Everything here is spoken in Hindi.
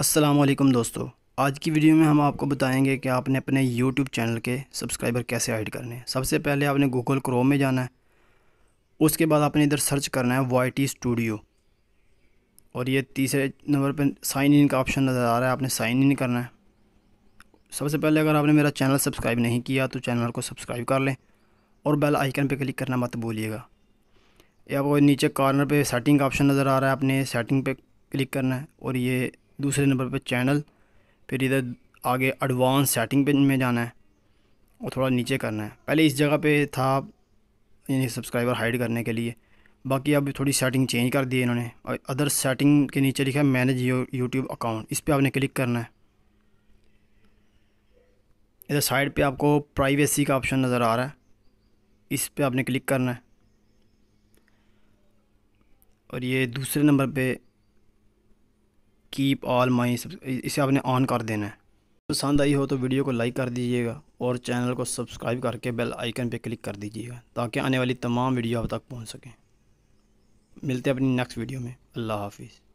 असलम दोस्तों आज की वीडियो में हम आपको बताएंगे कि आपने अपने YouTube चैनल के सब्सक्राइबर कैसे ऐड करने हैं सबसे पहले आपने Google Chrome में जाना है उसके बाद आपने इधर सर्च करना है वाई टी स्टूडियो और ये तीसरे नंबर पर साइन इन का ऑप्शन नज़र आ रहा है आपने साइन इन करना है सबसे पहले अगर आपने मेरा चैनल सब्सक्राइब नहीं किया तो चैनल को सब्सक्राइब कर लें और बेल आइकन पर क्लिक करना मत भूलिएगा या वो नीचे कॉर्नर पर सेटिंग का ऑप्शन नज़र आ रहा है आपने सेटिंग पर क्लिक करना है और ये दूसरे नंबर पे चैनल फिर इधर आगे एडवांस सेटिंग पे में जाना है और थोड़ा नीचे करना है पहले इस जगह पे था यानी सब्सक्राइबर हाइड करने के लिए बाकी अब थोड़ी सेटिंग चेंज कर दी इन्होंने और अदर सेटिंग के नीचे लिखा है मैनेज यूट्यूब अकाउंट इस पर आपने क्लिक करना है इधर साइड पे आपको प्राइवेसी का ऑप्शन नज़र आ रहा है इस पर आपने क्लिक करना है और ये दूसरे नंबर पे कीप ऑल माई इसे आपने ऑन कर देना है पसंद आई हो तो वीडियो को लाइक कर दीजिएगा और चैनल को सब्सक्राइब करके बेल आइकन पर क्लिक कर दीजिएगा ताकि आने वाली तमाम वीडियो आप तक पहुँच सकें मिलते हैं अपनी नेक्स्ट वीडियो में अल्लाह हाफिज़